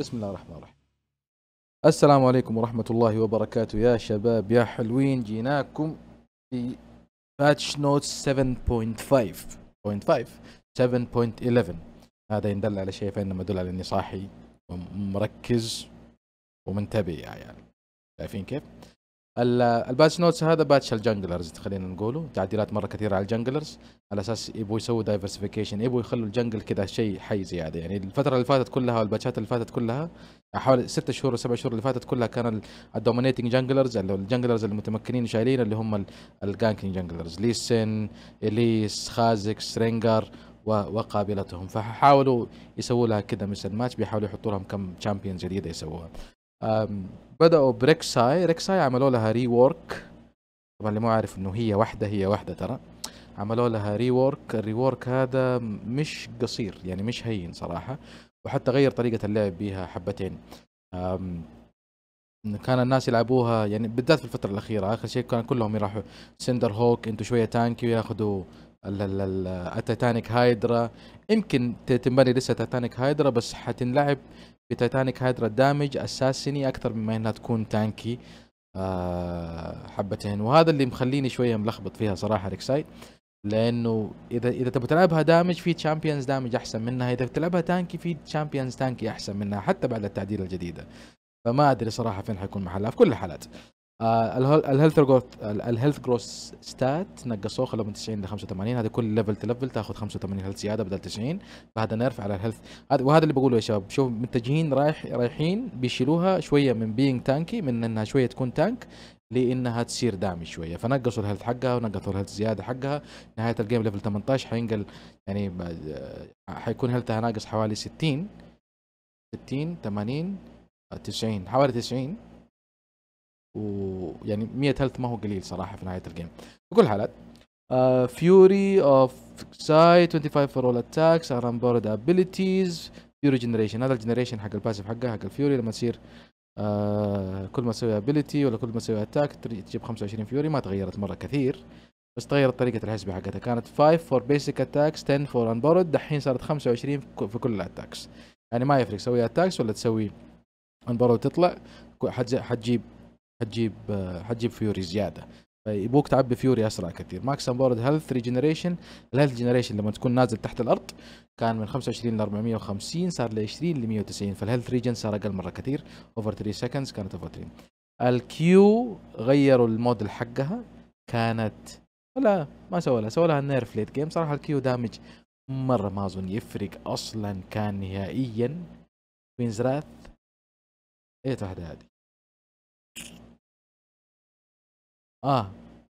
بسم الله الرحمن الرحيم السلام عليكم ورحمة الله وبركاته يا شباب يا حلوين جيناكم في باتش نوت 7.5 7.11 هذا إن دل على شيء فإنما يدل على إني صاحي ومركز ومنتبه يا عيال يعني. شايفين كيف؟ الباتش نوتس هذا باتش الجنجلرز خلينا نقوله تعديلات مره كثيره على الجنجلرز على اساس يبغوا يسووا دايفرسيفيكيشن يبغوا يخلوا الجنجل كذا شيء حي زياده يعني الفتره اللي فاتت كلها والباتشات اللي فاتت كلها حوالي ست شهور وسبع شهور اللي فاتت كلها كان الدومينيتنج جنجلرز اللي الجنجلرز المتمكنين شايلين اللي هم الجانكينج جنجلرز ليسن اليس خازك سرينجر وقابلتهم فحاولوا يسووا لها كذا مثل ماتش بيحاولوا يحطوا لهم كم شامبيون جديده يسووها بدأوا بريكساي ريكساي عملوا لها ري وورك طبعا اللي مو عارف انه هي واحدة هي واحدة ترى عملوا لها ري وورك الري وورك هذا مش قصير يعني مش هين صراحة وحتى غير طريقة اللعب بيها حبتين كان الناس يلعبوها يعني بالذات في الفترة الأخيرة آخر شيء كان كلهم يروحوا سندر هوك انتوا شوية تانكي وياخذوا التيتانيك هايدرا يمكن تنبني لسه تيتانيك هايدرا بس حتنلعب في تايتانيك هايدرا دامج اساسني اكثر مما انها تكون تانكي أه حبتين وهذا اللي مخليني شويه ملخبط فيها صراحه ريكسايد لانه اذا اذا تبغى تلعبها دامج في تشامبيونز دامج احسن منها اذا تلعبها تانكي في تشامبيونز تانكي احسن منها حتى بعد التعديل الجديده فما ادري صراحه فين حيكون محلها في كل الحالات آه، الهيلث جروث الهيلث جروث ستات نقصوه خلوه من 90 ل 85 هذا كل ليفل تلفل تاخذ 85 هيلث زياده بدل 90 فهذا نرف على الهيلث هذا وهذا اللي بقوله يا شباب شوف متجهين رايح رايحين بيشيلوها شويه من بينج تانكي من انها شويه تكون تانك لانها تصير دامي شويه فنقصوا الهيلث حقها ونقصوا الهيلث زياده حقها نهايه الجيم ليفل 18 حينقل يعني آه، حيكون هيلثها ناقص حوالي 60 60 80 90 حوالي 90 ويعني 100 هيلث ما هو قليل صراحه في نهايه الجيم بكل حالات فيوري اوف ساي 25 فور اول اتاكس ار بورد ابيليتيز فيوري جنريشن هذا الجنريشن حق الباسف حقه حق الفيوري لما تصير uh, كل ما تسوي ابيليتي ولا كل ما تسوي اتاك تجيب 25 فيوري ما تغيرت مره كثير بس تغيرت طريقة الحسبة حقتها كانت 5 فور بيسك اتاكس 10 فور انبورد دحين صارت 25 في كل الاتاكس يعني ما يفرق تسوي اتاكس ولا تسوي انبورد تطلع حتجيب حتجيب حتجيب فيوري زياده فيبوك تعبي فيوري اسرع كثير ماكس امبورد هيلث ريجنريشن الهيلث جنريشن لما تكون نازل تحت الارض كان من 25 ل 450 صار ل 20 ل 190 فالهيلث ريجن صار اقل مره كثير اوفر 3 سكندز كانت اوفر 3 الكيو غيروا الموديل حقها كانت ولا ما سوى لها سوى لها النيرف ليت جيم صراحه الكيو دامج مره ما اظن يفرق اصلا كان نهائيا كوينز راث ايه واحده هذه اه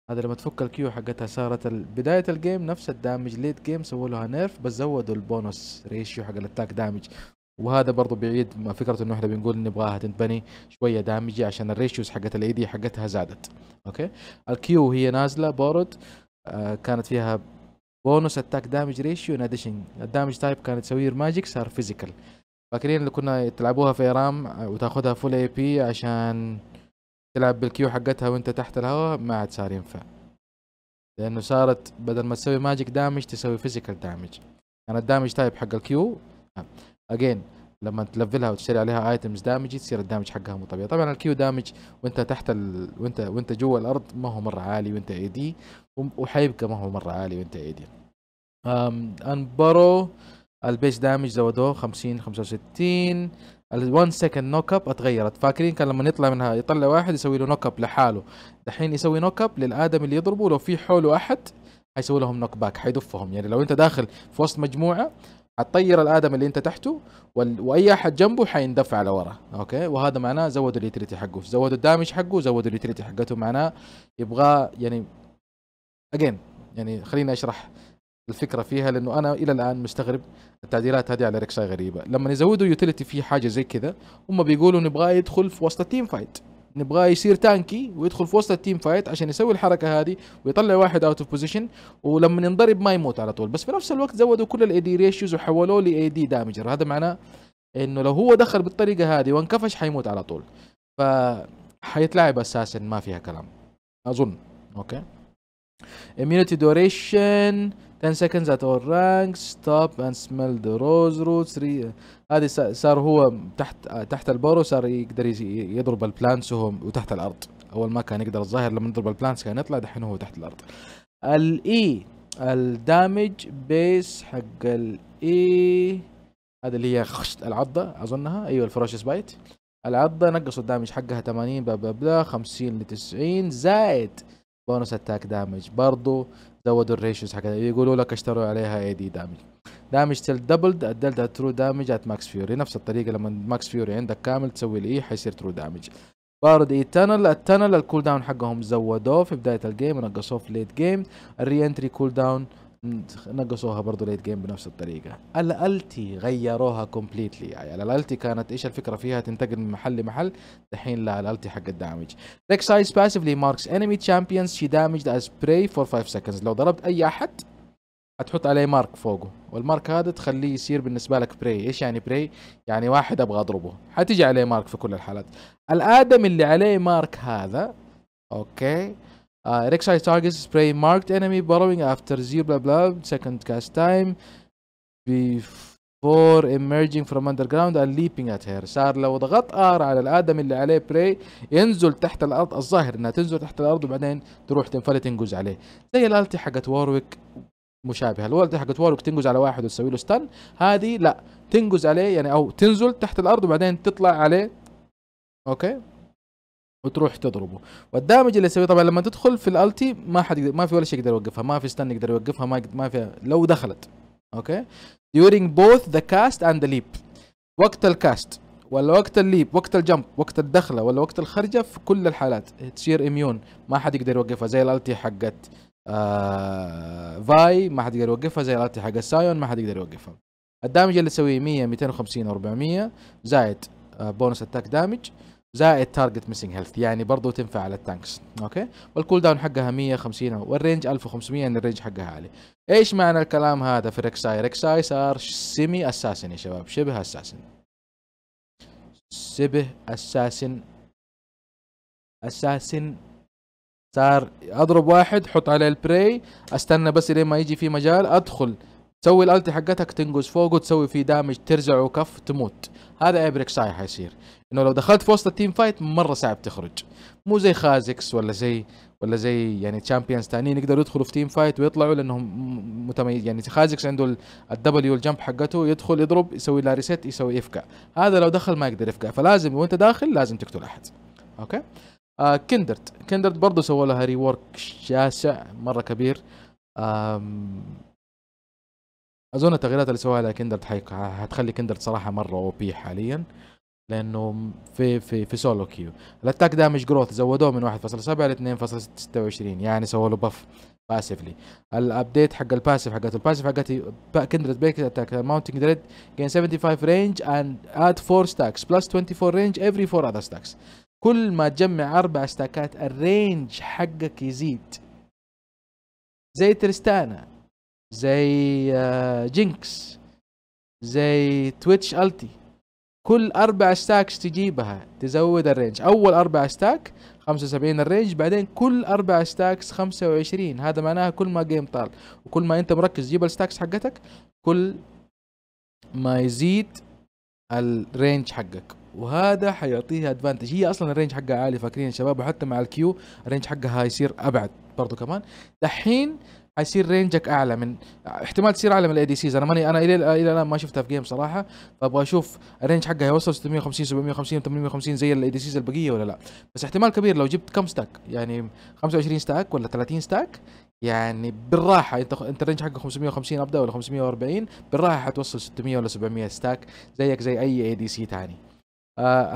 هذا لما تفك الكيو حقتها صارت بداية الجيم نفس الدامج ليت جيم سووا لها نيرف بس زودوا البونص ريشيو حق الاتاك دامج وهذا برضو بيعيد فكرة انه احنا بنقول نبغاها تنبني شوية دامجي عشان الريشيوز حقت دي حقتها زادت اوكي الكيو هي نازلة بورد آه كانت فيها بونص اتاك دامج ريشيو ان اديشن الدامج تايب كانت سوير ماجيك صار فيزيكال فاكرين اللي كنا تلعبوها في رام وتاخذها فول اي بي عشان تلعب بالكيو حقتها وانت تحت الهواء ما عاد صار ينفع لانه صارت بدل ما تسوي ماجيك دامج تسوي فيزيكال دامج انا الدامج تايب حق الكيو اجين نعم. لما تلفلها وتشتري عليها ايتمز دامج تصير الدامج حقها مو طبيعي طبعا الكيو دامج وانت تحت ال... وانت وانت جوا الارض ما هو مره عالي وانت اي دي وحيبقى ما هو مره عالي وانت اي دي انبرو البيس دامج زودوه 50 65 الون سكند نوك اب اتغيرت فاكرين كان لما يطلع منها يطلع واحد يسوي له نوك اب لحاله دحين يسوي نوك اب للادمي اللي يضربه لو في حوله احد حيسوي لهم نوك باك حيدفهم يعني لو انت داخل في وسط مجموعه حتطير الادمي اللي انت تحته وال... واي احد جنبه حيندفع لورا اوكي وهذا معناه زودوا اليوتيليتي حقه زودوا الدامج حقه زودوا اليوتيليتي حقته معناه يبغاه يعني اجين يعني خليني اشرح الفكره فيها لانه انا الى الان مستغرب التعديلات هذه على ريكساي غريبه لما يزودوا يوتيليتي في حاجه زي كذا هم بيقولوا نبغاه يدخل في وسط التيم فايت نبغاه يصير تانكي ويدخل في وسط التيم فايت عشان يسوي الحركه هذه ويطلع واحد اوت اوف بوزيشن ولما ينضرب ما يموت على طول بس في نفس الوقت زودوا كل الاي دي ريشيوز وحولوه لاي دي دامجر هذا معناه انه لو هو دخل بالطريقه هذه وانكفش حيموت على طول ف حيتلعب اساسا ما فيها كلام اظن اوكي اميونيتي دوريشن 10 seconds at all ranks stop and smell the rose roots هذه صار هو تحت تحت البورو صار يقدر يضرب البلانتس وتحت الارض اول ما كان يقدر الظاهر لما يضرب البلانتس كان يطلع دحين هو تحت الارض الاي الدامج بيس حق الاي e. هذا اللي هي العضه اظنها ايوه الفروشس بايت العضه نقصوا الدامج حقها 80 بلا بلا 50 ل 90 زائد بونس اتاك دامج برضو زودوا الريشوز حق يقولوا لك اشتروا عليها اي دي دامج دامج تل دبلد الدلتا ترو دامج ات ماكس فيوري نفس الطريقه لما ماكس فيوري عندك كامل تسوي الاي e حيصير ترو دامج بارد اي تانل التانل الكول داون حقهم زودوه في بدايه الجيم ونقصوه في ليت جيم الري انتري كول داون نقصوها برضه ليت جيم بنفس الطريقه الالتي غيروها كومبليتلي يعني الالتي كانت ايش الفكره فيها تنتقل من محل لمحل الحين لا الالتي حق الدامج ريك سايز باسفلي ماركس انمي تشامبيونز شي دامج از براي فور 5 سكندز لو ضربت اي احد هتحط عليه مارك فوقه والمارك هذا تخليه يصير بالنسبه لك براي ايش يعني براي يعني واحد ابغى اضربه حتيجي عليه مارك في كل الحالات الادم اللي عليه مارك هذا اوكي Uh, Rexite targets spray marked enemy burrowing after zero blah blah second cast time before emerging from underground and leaping at her صار لو ضغط ار على الادم اللي عليه براي ينزل تحت الارض الظاهر انها تنزل تحت الارض وبعدين تروح تنفلت تنقز عليه زي الالتي حقت وارويك مشابهه الالتي حقت وارك تنقز على واحد وتسوي له ستان هذه لا تنقز عليه يعني او تنزل تحت الارض وبعدين تطلع عليه اوكي وتروح تضربه والدامج اللي يسويه طبعا لما تدخل في الالتي ما حد ما في ولا شيء يقدر يوقفها ما في ستان يقدر يوقفها ما ما في لو دخلت اوكي during both the cast and the leap وقت الكاست ولا وقت الليب وقت الجمب وقت الدخله ولا وقت الخرجه في كل الحالات تصير اميون ما حد يقدر يوقفها زي الالتي حقت آه فاي ما حد يقدر يوقفها زي الالتي حقت سايون ما حد يقدر يوقفها الدامج اللي تسويه 100 250 400 زائد آه بونس اتاك دامج زائد تارجت ميسنج هيلث يعني برضه تنفع على التانكس اوكي والكول داون حقها 150 والرينج 1500 يعني الرينج حقها عالي ايش معنى الكلام هذا في ريكساي ريكساي صار سيمي اساسن يا شباب شبه اساسن شبه اساسن اساسن صار اضرب واحد حط عليه البري استنى بس لين ما يجي في مجال ادخل تسوي الالتي حقتك تنقز فوقه تسوي فيه دامج ترزعه كف تموت هذا ايبريك ساي حيصير انه لو دخلت في وسط التيم فايت مره صعب تخرج مو زي خازكس ولا زي ولا زي يعني تشامبيونز ثانيين يقدروا يدخلوا في تيم فايت ويطلعوا لانهم متميز يعني خازكس عنده الدبليو الجمب حقته يدخل يضرب يسوي لها ريست يسوي يفقع هذا لو دخل ما يقدر يفقع فلازم وانت داخل لازم تقتل احد اوكي آه كندرت كندرت برضه سووا لها ريورك شاسع مره كبير اظن التغييرات اللي سواها لكندرت كندر هتخلي كندرت صراحه مره او بي حاليا لانه في في في سولو كيو الاتاك دامج جروث زودوه من 1.7 ل 2.26 يعني سووا له بف باسفلي الابديت حق الباسف حقته الباسف حقتي كندرت بيك اتاك ماونتنج دريد جين 75 رينج اند اد 4 ستاكس بلس 24 رينج افري 4 اذر ستاكس كل ما تجمع اربع ستاكات الرينج حقك يزيد زي ترستانا زي جينكس آه، زي تويتش التي كل اربع ستاكس تجيبها تزود الرينج اول اربع ستاك 75 الرينج بعدين كل اربع ستاكس 25 هذا معناها كل ما جيم طال وكل ما انت مركز تجيب الستاكس حقتك كل ما يزيد الرينج حقك وهذا حيعطيها ادفانتج هي اصلا الرينج حقها عالي فاكرين يا شباب وحتى مع الكيو الرينج حقها يصير ابعد برضو كمان دحين حيصير رينجك اعلى من احتمال تصير اعلى من الاي دي سيز انا ماني انا الى الى الان ما شفتها في جيم صراحه فابغى اشوف الرينج حقها يوصل 650 750 850 زي الاي دي سيز البقيه ولا لا بس احتمال كبير لو جبت كم ستاك يعني 25 ستاك ولا 30 ستاك يعني بالراحه انت انت الرينج حقك 550 ابدا ولا 540 بالراحه حتوصل 600 ولا 700 ستاك زيك زي اي اي دي سي ثاني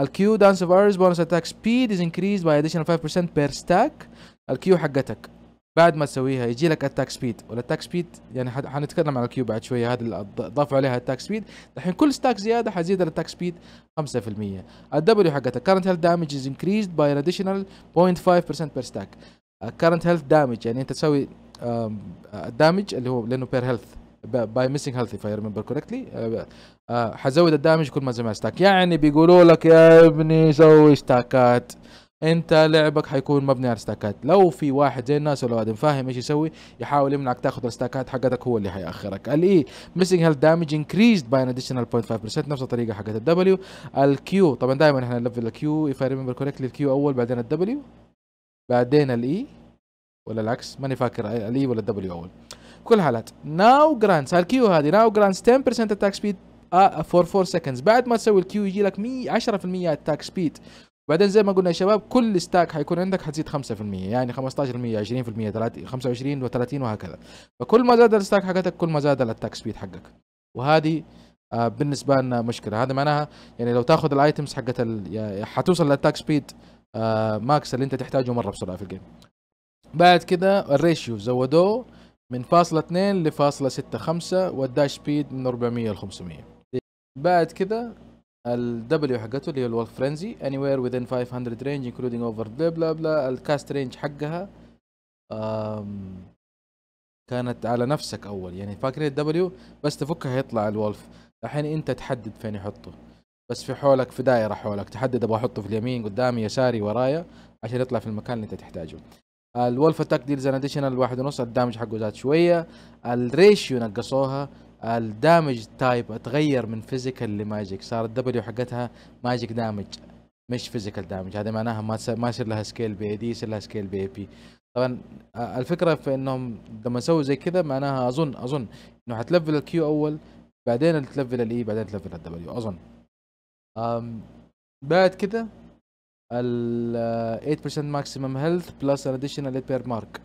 الكيو دانس اوف ارز بونس اتاك سبيد از انكريزد باي اديشنال 5% بير ستاك الكيو حقتك بعد ما تسويها يجي لك اتاك سبيد والاتاك سبيد يعني حنتكلم على الكيو بعد شويه هذا ضافوا عليها اتاك سبيد الحين كل ستاك زياده حزيد الاتاك سبيد 5% الدبليو حقتها كارنت هيلث دامج از انكريزد باي اديشنال 0.5% بير ستاك كارنت هيلث دامج يعني انت تسوي الدامج آه، اللي هو لانه بير هيلث باي ميسنج هيلث فاير ريمبر كوركتلي حزود الدامج كل ما زي ما ستاك يعني بيقولوا لك يا ابني سوي ستاكات انت لعبك حيكون مبني على الستاكات لو في واحد زي الناس ولا واحد فاهم ايش يسوي يحاول يمنعك تاخذ الستاكات حقتك هو اللي حياخرك الاي ميسنج هيلث دامج انكريزد باي ان اديشنال 0.5% نفس الطريقه حقت الدبليو الكيو طبعا دائما احنا نلفل الكيو اف اي ريمبر كوركتلي الكيو اول بعدين الدبليو بعدين الاي e. ولا العكس ماني فاكر الاي e ولا الدبليو اول كل حالات ناو جرانس الكيو هذه ناو جرانس 10% اتاك سبيد فور 4 سكندز بعد ما تسوي الكيو يجي لك 100 10% اتاك سبيد بعدين زي ما قلنا يا شباب كل ستاك حيكون عندك حتزيد 5% يعني 15% 20% 30 25 و30 وهكذا فكل ما زاد الستاك حقتك كل ما زاد الاتاك سبيد حقك وهذه آه، بالنسبه لنا مشكله هذا معناها يعني لو تاخذ الايتمز حقت حتوصل للاتاك سبيد ماكس اللي انت تحتاجه مره بسرعه في الجيم بعد كده الريشيو زودوه من فاصلة 2 لفاصلة 6 5 والداش سبيد من 400 ل 500 بعد كده الدبليو حقته اللي هي الولف فرينزي اني وير وذين 500 رينج انكلودينج اوفر بلا بلا بلا الكاست رينج حقها كانت على نفسك اول يعني فاكرين الدبليو بس تفكها يطلع الولف الحين انت تحدد فين يحطه بس في حولك في دائره حولك تحدد ابغى احطه في اليمين قدامي يساري ورايا عشان يطلع في المكان اللي انت تحتاجه الولف اتاك ديلز اديشنال واحد ونص الدامج حقه زاد شويه الريشيو نقصوها الدامج تايب اتغير من فيزيكال لماجيك صار الدبليو حقتها ماجيك دامج مش فيزيكال دامج هذا معناها ما ما يصير لها سكيل بي دي يصير لها سكيل بي بي طبعا آه، الفكره في انهم لما سووا زي كذا معناها اظن اظن انه حتلفل الكيو اول بعدين تلفل الاي e، بعدين تلفل الدبليو اظن أم بعد كذا ال 8% ماكسيمم هيلث بلس اديشنال 8 بير مارك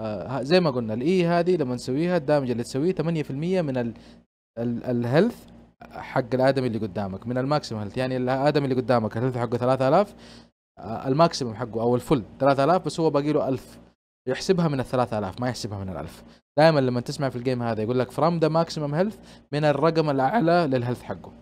آه زي ما قلنا الاي هذه لما نسويها الدامج اللي تسويه 8% من الهيلث حق الادمي اللي قدامك من الماكسيمم هيلث يعني الادمي اللي قدامك الهيلث حقه 3000 آه الماكسيمم حقه او الفل 3000 بس هو باقي له 1000 يحسبها من ال 3000 ما يحسبها من ال 1000 دائما لما تسمع في الجيم هذا يقول لك فرام ذا ماكسيمم هيلث من الرقم الاعلى للهيلث حقه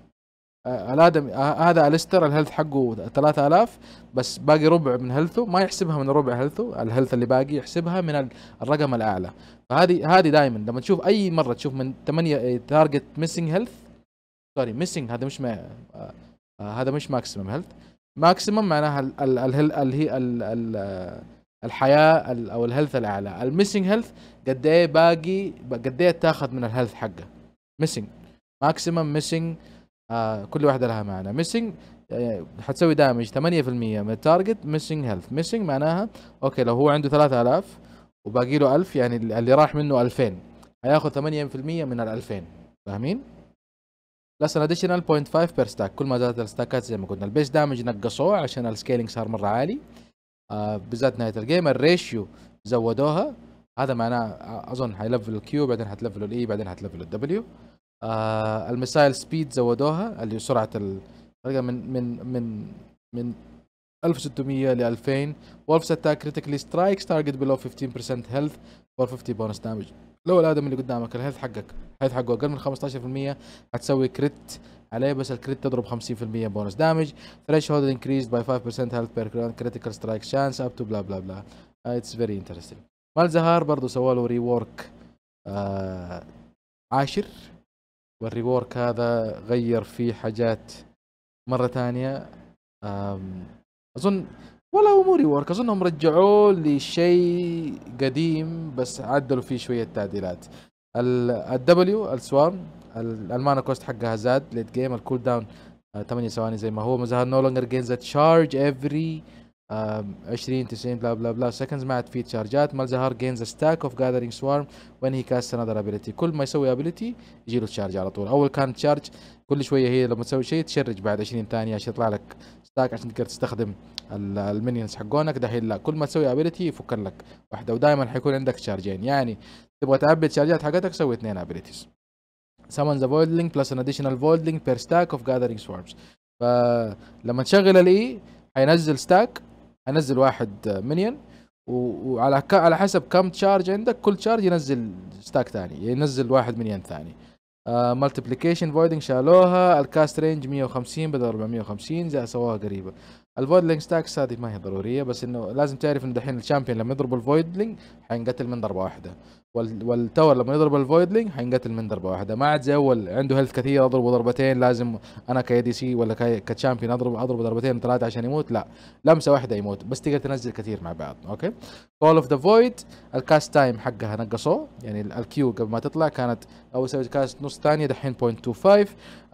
الادمي آه، هذا الستر الهيلث حقه 3000 بس باقي ربع من هيلثه ما يحسبها من ربع هيلثه الهيلث اللي باقي يحسبها من الرقم الاعلى فهذه هذه دائما لما تشوف اي مره تشوف من 8 تارجت ميسنج هيلث سوري ميسنج هذا مش ما آه، آه، هذا مش ماكسيمم هيلث ماكسيمم معناها اللي هي الحياه او الهيلث الاعلى الميسنج هيلث قد ايه باقي قد ايه تاخذ من الهيلث حقه ميسنج ماكسيمم ميسنج آه كل واحده لها معنى ميسنج آه، حتسوي دامج 8% من التارجت ميسنج هيلث ميسنج معناها اوكي لو هو عنده 3000 وباقي له 1000 يعني اللي راح منه 2000 هياخذ 8% من ال 2000 فاهمين؟ بس ان اديشنال 0.5 بير ستاك كل ما زادت الستاكات زي ما قلنا البيس دامج نقصوه عشان السكيلينج صار مره عالي آه بالذات نهايه الجيم الريشيو زودوها هذا معناه اظن حيلفلوا الكيو بعدين حتلفلوا الاي e، بعدين حتلفلوا الدبليو آه المسايل سبيد زودوها اللي سرعه ال من من من من 1600 ل 2000 وولفز اتاك كريتيكلي سترايكس تارجت بلو 15% هيلث 450 بونس دامج لو الادم اللي قدامك الهيلث حقك الهيلث حقه اقل من 15% حتسوي كريت عليه بس الكريت تضرب 50% بونس دامج ثريش هولد انكريز باي 5% هيلث بير كريتيكال سترايك شانس اب تو بلا بلا بلا اتس فيري انترستنج مال زهار برضه سوى له ريورك آه عاشر والريورك هذا غير فيه حاجات مره ثانيه اظن ولا هو مو ريورك اظنهم رجعوه لشيء قديم بس عدلوا فيه شويه تعديلات الدبليو السوارم المانا كوست حقها زاد ليت جيم الكول داون 8 ثواني زي ما هو مزها نو لونجر جينز تشارج افري 20 90 بلا بلا بلا سكندز مع تفيد شارجات مالزهار جينز ستاك اوف جاذرينج سوارم وين هي كاست انذر ابيلتي كل ما يسوي ابيلتي يجي له تشارج على طول اول كان تشارج كل شويه هي لما تسوي شيء تشرج بعد 20 ثانيه عشان يطلع لك ستاك عشان تقدر تستخدم المنيونز حقونك دحين لا كل ما تسوي ابيلتي يفك لك واحده ودائما حيكون عندك تشارجين يعني تبغى تعبي التشارجات حقتك سوي اثنين ابيلتيز summons ذا void بلس plus an additional void link per stack of gathering swarms فلما تشغل الاي e حينزل ستاك انزل واحد منين وعلى على حسب كم تشارج عندك كل تشارج ينزل ستاك ثاني ينزل واحد منين ثاني مالتيبليكيشن آه، فويدنج شالوها الكاست رينج 150 بدل 450 زي سووها قريبه الفويدلينج ستاكس هذه ما هي ضروريه بس انه لازم تعرف انه دحين الشامبيون لما يضرب الفويدلينج حينقتل من ضربه واحده والتاور لما يضرب الفويدلينج حينقتل من ضربه واحده ما عاد زي اول عنده هيلث كثير اضربه ضربتين لازم انا كاي دي سي ولا كشامبيون اضرب اضرب ضربتين ثلاثه عشان يموت لا لمسه واحده يموت بس تقدر تنزل كثير مع بعض اوكي كول اوف ذا فويد الكاست تايم حقها نقصوه يعني الكيو قبل ما تطلع كانت اول سويت كاست نص ثانيه دحين 0.25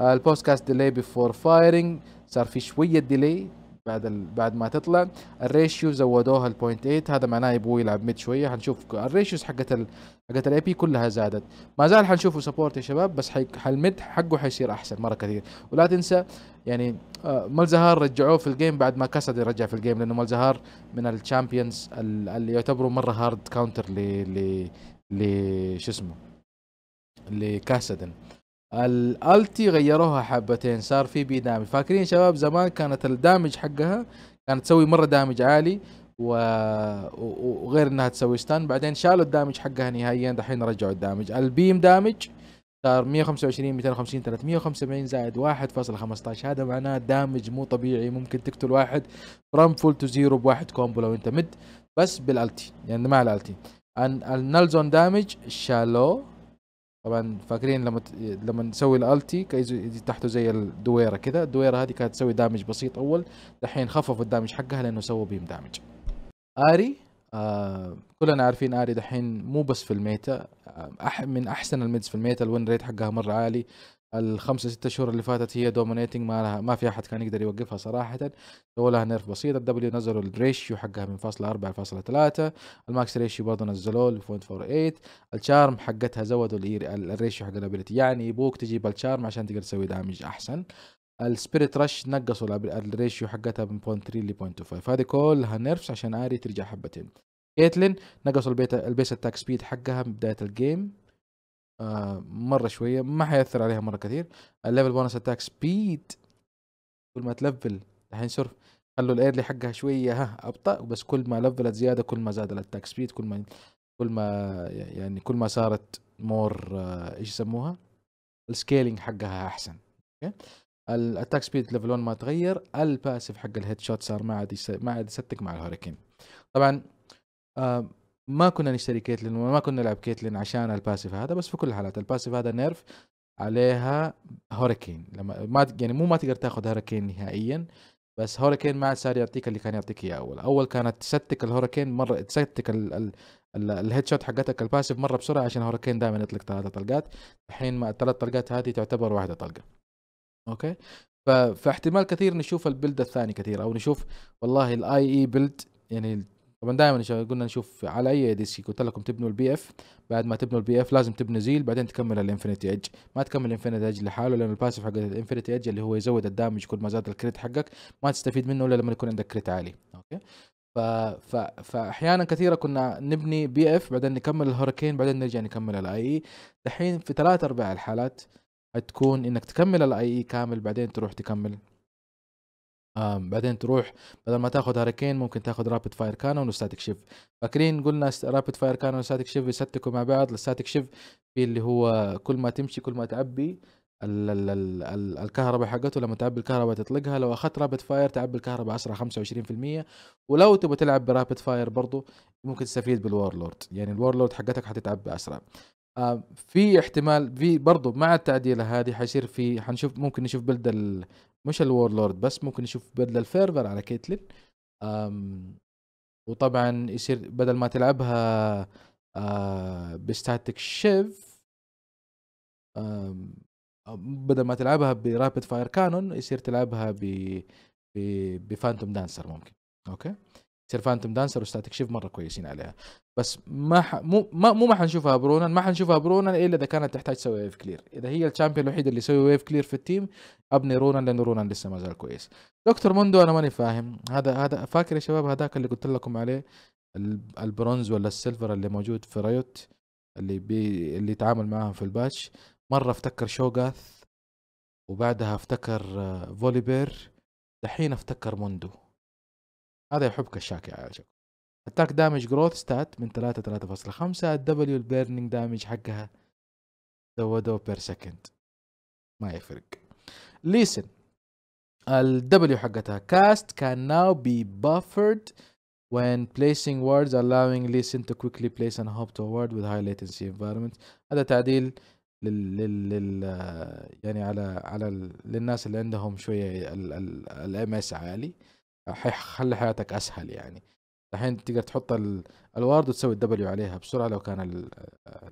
البوست كاست ديلي بيفور فايرنج صار في شويه ديلي بعد ال... بعد ما تطلع الريشيو زودوها ال 0.8 هذا معناه يبغوا يلعب ميد شويه حنشوف الريشيوز حقت ال... حقت الاي بي كلها زادت ما زال حنشوفه سبورت يا شباب بس حي... الميد حقه حيصير احسن مره كثير ولا تنسى يعني آه، ملزهار رجعوه في الجيم بعد ما كسد يرجع في الجيم لانه ملزهار من الشامبيونز اللي يعتبروا مره هارد كاونتر ل ل ل شو اسمه لكاسدن الالتي غيروها حبتين صار في بي دامج فاكرين شباب زمان كانت الدامج حقها كانت تسوي مره دامج عالي و... وغير انها تسوي ستان بعدين شالوا الدامج حقها نهائيا دحين رجعوا الدامج البيم دامج صار 125 250 375 زائد 1.15 هذا معناه دامج مو طبيعي ممكن تقتل واحد فرام فول تو زيرو بواحد كومبو لو انت مد بس بالالتي يعني مع الالتي النلزون دامج شالوه طبعا فاكرين لما ت... لما نسوي الالتي يجي تحته زي الدويره كذا الدويره هذه كانت تسوي دامج بسيط اول الحين خففوا الدامج حقها لانه سووا بيم دامج اري آه كلنا عارفين اري دحين مو بس في الميتا آه من احسن الميدز في الميتا الوين ريت حقها مره عالي الخمسة ستة شهور اللي فاتت هي دومينيتنج ما لها ما في احد كان يقدر يوقفها صراحة سووا لها نيرف بسيط الدبليو نزلوا الريشيو حقها من فاصلة أربعة لفاصلة ثلاثة الماكس ريشيو برضه نزلوه فور ايت الشارم حقتها زودوا الريشيو حق الابيلتي يعني يبوك تجيب الشارم عشان تقدر تسوي دامج احسن السبيريت رش نقصوا الريشيو حقتها من 3 ل 0.25 هذه كلها نيرفس عشان اري ترجع حبتين كيتلين نقصوا البيس اتاك سبيد حقها من بداية الجيم آه، مره شويه ما حياثر عليها مره كثير الليفل بونس اتاك سبيد كل ما تلفل الحين صرف خلوا الايرلي حقها شويه ها ابطا بس كل ما لفلت زياده كل ما زاد الاتاك سبيد كل ما كل ما يعني كل ما صارت مور آه، ايش يسموها السكيلينج حقها احسن اوكي الاتاك سبيد ليفل 1 ما تغير الباسف حق الهيد شوت صار ما عاد ما عاد يستك مع الهوريكين طبعا آه، ما كنا نشتري كيتلين وما كنا نلعب كيتلين عشان الباسيف هذا بس في كل الحالات الباسيف هذا نيرف عليها هوريكين لما ما يعني مو ما تقدر تاخذ هوريكين نهائيا بس هوريكين ما عاد صار يعطيك اللي كان يعطيك اياه اول اول كانت تستك الهوريكين مره تستك الهيد شوت حقتك الباسيف مره بسرعه عشان هوريكين دائما يطلق ثلاثه طلقات الحين ما الثلاث طلقات هذه تعتبر واحده طلقه اوكي فاحتمال كثير نشوف البلد الثاني كثير او نشوف والله الاي اي بلد يعني طبعا دايما قلنا نشوف على اي دي سي قلت لكم تبنوا البي اف بعد ما تبنوا البي اف لازم تبنوا زيل بعدين تكمل الانفينيتي ايدج ما تكمل الانفينيتي ايدج لحاله لان الباسف حق الانفينيتي ايدج اللي هو يزود الدامج كل ما زاد الكريت حقك ما تستفيد منه الا لما يكون عندك كريت عالي اوكي ف... ف... فاحيانا كثيره كنا نبني بي اف بعدين نكمل الهوريكين بعدين نرجع نكمل الاي اي e. دحين في ثلاث ارباع الحالات هتكون انك تكمل الاي اي e كامل بعدين تروح تكمل آم بعدين تروح بدل ما تاخذ هاريكين ممكن تاخذ رابد فاير كانون وستاتيك شيف فاكرين قلنا رابد فاير كانون وستاتيك شيف يستكوا مع بعض الستاتيك شيف في اللي هو كل ما تمشي كل ما تعبي ال ال ال الكهرباء حقته لما تعبي الكهرباء تطلقها لو اخذت رابد فاير تعبي الكهرباء اسرع 25% ولو تبغى تلعب برابد فاير برضو ممكن تستفيد بالوارلورد يعني الوارلورد حقتك حتتعبى اسرع آه، في احتمال في برضه مع التعديله هذه حيصير في حنشوف ممكن نشوف بلد مش الور لورد بس ممكن نشوف بلد الفيرفر على كيتلين وطبعا يصير بدل ما تلعبها آه، بستاتيك شيف بدل ما تلعبها برابد فاير كانون يصير تلعبها ب بفانتوم دانسر ممكن اوكي يصير فانتوم دانسر وستاتيك شيف مره كويسين عليها بس ما ح... مو ما مو ما حنشوفها برونن ما حنشوفها برونن الا اذا كانت تحتاج تسوي ويف كلير اذا هي الشامبيون الوحيده اللي يسوي ويف كلير في التيم ابني رونن لان رونن لسه ما زال كويس دكتور موندو انا ماني فاهم هذا هذا فاكر يا شباب هذاك اللي قلت لكم عليه البرونز ولا السيلفر اللي موجود في رايوت اللي بي اللي يتعامل معاهم في الباتش مره افتكر شوغاث وبعدها افتكر آه، فوليبير دحين افتكر موندو هذا يحبك الشاكي على شكل اتاك دامج جروث ستات من 3 3.5 الدبليو البيرنينج دامج حقها دو بير سكند ما يفرق ليسن الدبليو حقتها cast can now be buffered when placing words allowing listen to quickly place and hop to a word with high latency environment هذا تعديل لل, لل, لل يعني على على للناس اللي عندهم شويه الام اس عالي حيخلي حياتك اسهل يعني الحين تقدر تحط الوارد وتسوي الدبليو عليها بسرعه لو كان ال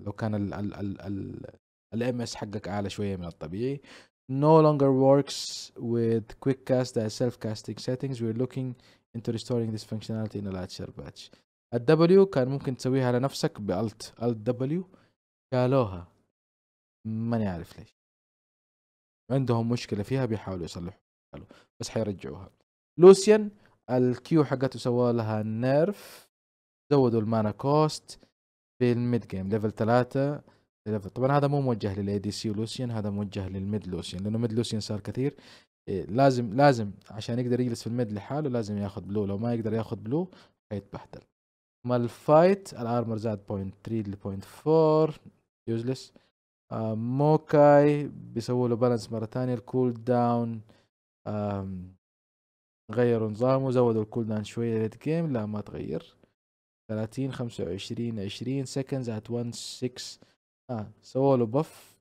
لو كان ال ال الام اس حقك اعلى شويه من الطبيعي no longer works with quick cast and self-casting settings. We're looking into restoring this functionality in a later batch. الدبليو كان ممكن تسويها على نفسك بألت ألت دبليو قالوها ماني عارف ليش عندهم مشكلة فيها بيحاولوا يصلحوا بس حيرجعوها لوسيان الكيو حقته سوى لها نيرف زودوا المانا كوست في الميد جيم ليفل ثلاثة ليفل طبعا هذا مو موجه للاي دي سي لوسيان هذا موجه للميد لوسيان لانه ميد لوسيان صار كثير إيه، لازم لازم عشان يقدر يجلس في الميد لحاله لازم ياخذ بلو لو ما يقدر ياخذ بلو حيتبهدل ما الفايت الارمر زاد بوينت 3 لبوينت 4 يوزلس موكاي بيسووا له بالانس مره ثانيه الكول داون غيروا نظامه زودوا الكول داون شوية ليت جيم لا ما تغير 30 25 20 سكندز ات 1 6 اه سووا له بف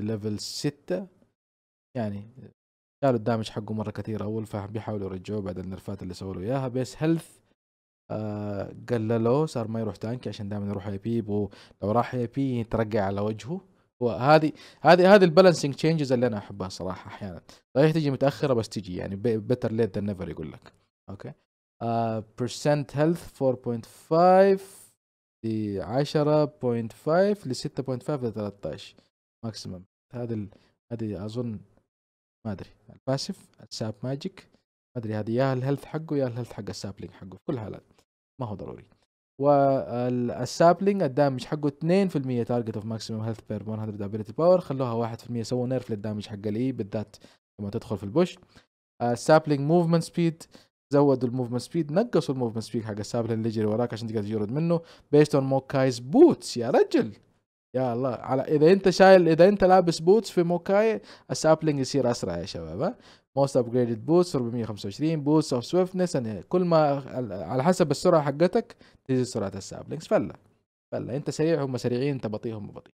ليفل 6 يعني قالوا الدامج حقه مره كثير اول فبيحاولوا يرجعوه بعد النرفات اللي سووا له اياها بيس هيلث آه قللوه صار ما يروح تانك عشان دائما يروح اي بي لو راح اي بي يترقع على وجهه وهذه هذه هذه البالانسنج تشينجز اللي انا احبها صراحه احيانا صحيح تجي متاخره بس تجي يعني بيتر ليت ذان نيفر يقول لك اوكي برسنت هيلث 4.5 ل 10.5 ل 6.5 ل 13 ماكسيمم هذه هذه اظن ما ادري الباسف الساب ماجيك ما ادري هذه يا الهيلث حقه يا الهيلث حق السابلينج حقه في كل الحالات ما هو ضروري والسابلينج الدامج حقه 2% تارجت اوف ماكسيمم هيلث بير 100 ابيلتي باور خلوها 1% سووا نيرف للدامج حق الاي e بالذات لما تدخل في البوش آه، السابلينج موفمنت سبيد زودوا الموفمنت سبيد نقصوا الموفمنت سبيد حق السابلينج اللي يجري وراك عشان تقدر تجرد منه بيست اون موكايز بوتس يا رجل يا الله على اذا انت شايل اذا انت لابس بوتس في موكاي السابلينج يصير اسرع يا شباب موست ابجريدد بوست 425 بوست اوف سويفتنس كل ما على حسب السرعه حقتك تزيد سرعه السابلينجز فلا فلا انت سريع هم سريعين انت بطيء هم بطيء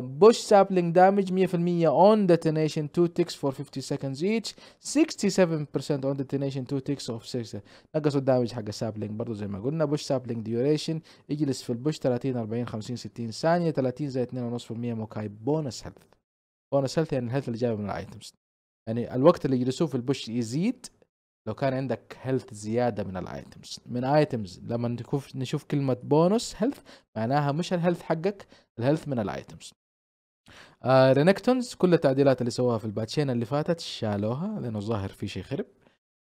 بوش سابلينج دامج 100% اون detonation 2 ticks for 50 seconds each 67% اون detonation 2 ticks of 6 نقصوا الدامج حق السابلينج برضو زي ما قلنا بوش سابلينج ديوريشن يجلس في البوش 30 40 50 60 ثانيه 30 زائد 2.5% موكاي بونس هيلث بونس هيلث يعني الهيلث اللي جايبه من الايتمز يعني الوقت اللي يجلسوه في البوش يزيد لو كان عندك هيلث زياده من الايتمز من ايتمز لما نشوف نشوف كلمه بونص هيلث معناها مش الهيلث حقك الهيلث من الايتمز آه رينكتونز كل التعديلات اللي سووها في الباتشين اللي فاتت شالوها لانه الظاهر في شيء خرب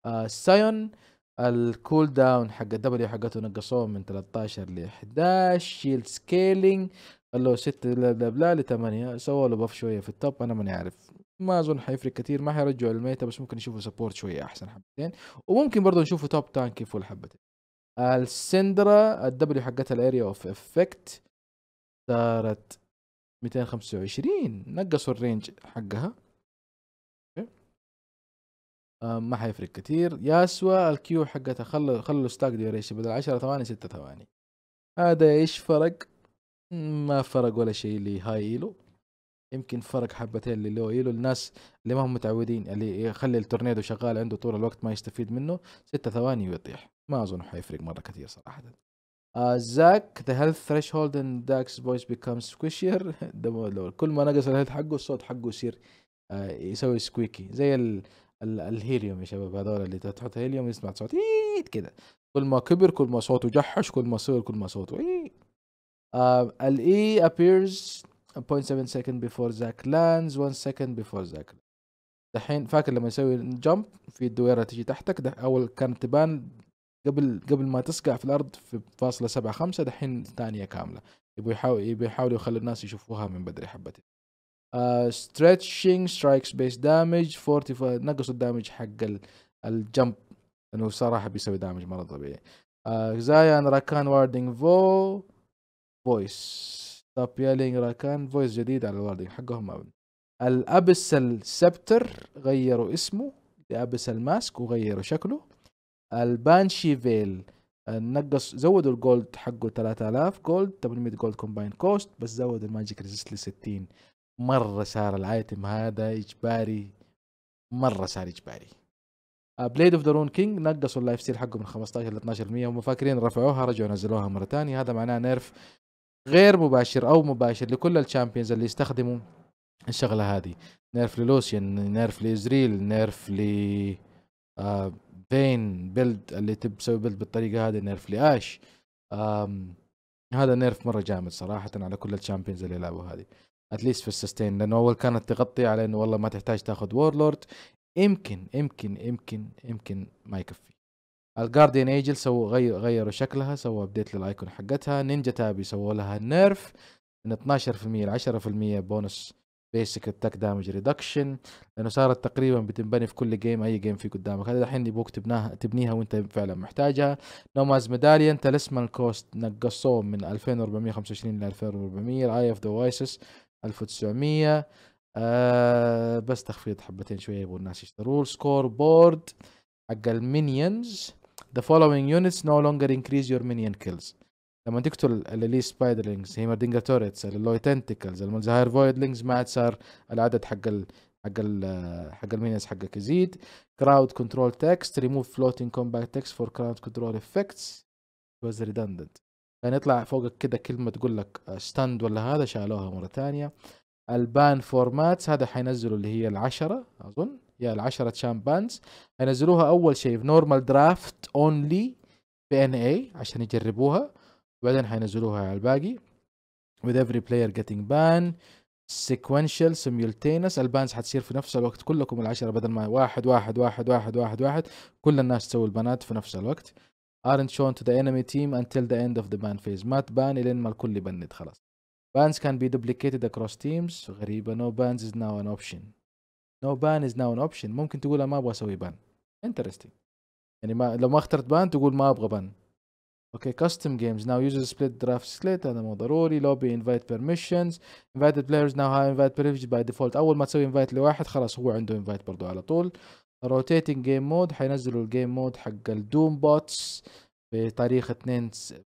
آه سايون الكول داون حق الدبليو حقته نقصوه من 13 ل 11 شيلد سكيلينج خلوه 6 بلا بلا ل 8 سووا له بف شويه في التوب انا ماني عارف ما اظن حيفرق كثير ما حيرجعوا الميتا بس ممكن يشوفوا سبورت شويه احسن حبتين وممكن برضه نشوفوا توب تانك يفول حبتين السندرا الدبليو حقتها الاريا اوف افكت صارت 225 نقصوا الرينج حقها آه، ما حيفرق كثير ياسوا الكيو حقتها خلوا خلوا ستاك ديوريشن بدل 10 ثواني 6 ثواني هذا ايش فرق ما فرق ولا شيء لهاي ايلو يمكن فرق حبتين اللي هو يلو الناس اللي ما هم متعودين اللي يخلي التورنيدو شغال عنده طول الوقت ما يستفيد منه ستة ثواني ويطيح ما اظن حيفرق مره كثير صراحه آه، زاك ذا هيلث ثريشولد ان داكس فويس بيكم سكويشير كل ما نقص الهيلث حقه الصوت حقه يصير آه، يسوي سكويكي زي ال ال الهيليوم يا شباب هذول اللي تحط هيليوم يسمع صوت كده كل ما كبر كل ما صوته جحش كل ما صغر كل ما صوته ايه الاي ابيرز 0.7 سكند بيفور ذاك لاندز 1 سكند بيفور ذاك دحين فاكر لما يسوي جمب في الدويره تجي تحتك ده اول كانت تبان قبل قبل ما تسقع في الارض في فاصله سبعة خمسة دحين ثانيه كامله يبغوا يحاول يبغوا يحاولوا يخلوا الناس يشوفوها من بدري حبتين ستريتشنج سترايك سبيس دامج 40 نقصوا الدامج حق الجمب لانه صراحه بيسوي دامج مره طبيعي زايان راكان واردنج فو فويس طب يا يالينج راكان فويس جديد على الوردنج حقهم ابدا الابس السبتر غيروا اسمه لابس الماسك وغيروا شكله البانشي فيل آه، نقص زودوا الجولد حقه 3000 جولد 800 جولد كومباين كوست بس زودوا الماجيك ريزيست ل 60 مره صار الايتم هذا اجباري مره صار اجباري بليد اوف ذا رون كينج نقصوا اللايف ستيل حقه من 15 ل 12% هم فاكرين رفعوها رجعوا نزلوها مره ثانيه هذا معناه نيرف غير مباشر او مباشر لكل الشامبيونز اللي يستخدموا الشغله هذه نيرف للوسيان نيرف لازريل نيرف ل آه، فين بيلد اللي تسوي بيلد بالطريقه هذه نيرف لاش هذا نيرف مره جامد صراحه على كل الشامبيونز اللي يلعبوا هذه اتليست في السستين لانه اول كانت تغطي على انه والله ما تحتاج تاخذ وورلورد يمكن يمكن يمكن يمكن ما يكفي الجارديان ايجل سووا غير غيروا شكلها سووا ابديت للايكون حقتها نينجا تابي سووا لها نيرف من 12% ل 10% بونس بيسك اتاك دامج ريدكشن لانه صارت تقريبا بتنبني في كل جيم اي جيم في قدامك هذا الحين يبوك تبناها تبنيها وانت فعلا محتاجها نوماز ميداليان تلسمان كوست نقصوه من 2425 ل 2400 اي اوف ذا وايسس 1900 آه بس تخفيض حبتين شويه يبغوا الناس يشتروه سكور بورد حق المينيونز the following units no longer increase your minion kills لما تقتل اللي سبايدرلينجز هيمردينجر توريتس اللوي تنتكلز المزهاير فويدلينجز عاد صار العدد حق ال حق ال حق المينيز حقك يزيد كراود كنترول تكست ريموف فلوتنج كومباكت تكست فور كراود كنترول افكتس واز ريدندنت كان يطلع فوقك كده كلمه تقول لك ستاند ولا هذا شالوها مره ثانيه البان فورماتس هذا حينزلوا اللي هي العشرة اظن يا العشرة شامبانز هينزلوها اول شيء في نورمال درافت اونلي بي ان اي عشان يجربوها وبعدين حينزلوها على الباقي with every player getting ban sequential simultaneous البانز حتصير في نفس الوقت كلكم العشرة بدل ما واحد واحد واحد واحد واحد واحد كل الناس تسوي البانات في نفس الوقت aren't shown to the enemy team until the end of the ban phase ما تبان الين ما الكل يبند خلاص bans can be duplicated across teams غريبة no bans is now an option نو بان از ناو ان اوبشن ممكن تقول ما ابغى اسوي بان انترستنج يعني ما لو ما اخترت بان تقول ما ابغى بان اوكي كاستم جيمز ناو يوزر سبليت درافت سبليت هذا مو ضروري لوبي انفايت بيرميشنز انفايت بلايرز ناو هاي انفايت بريفج باي ديفولت اول ما تسوي انفايت لواحد خلاص هو عنده انفايت برضو على طول روتيتنج جيم مود حينزلوا الجيم مود حق الدوم بوتس بتاريخ 2 6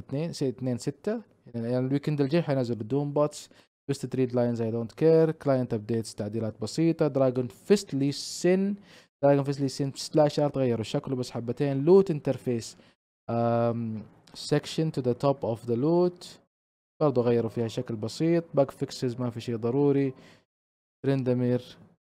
2 2 6 يعني الويكند الجاي حينزل الدوم بوتس توستد تريد لاينز اي دونت كير كلاينت ابديتس تعديلات بسيطه دراجون فيست لي سن دراجون فيست لي سن سلاش ار تغيروا شكله بس حبتين لوت انترفيس سكشن تو ذا توب اوف ذا لوت برضه غيروا فيها شكل بسيط باك فيكسز ما في شيء ضروري ترندمير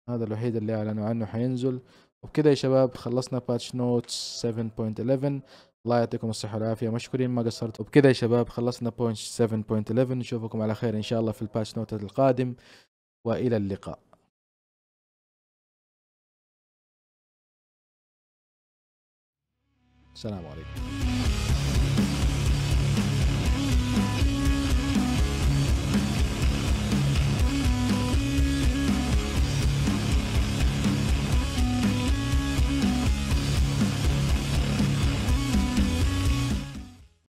هذا الوحيد اللي اعلنوا عنه حينزل وبكذا يا شباب خلصنا باتش نوتس 7.11 الله يعطيكم الصحة والعافية مشكورين ما قصرتوا وبكذا يا شباب خلصنا بوينت 7.11 نشوفكم على خير إن شاء الله في الباتش نوت القادم وإلى اللقاء سلام عليكم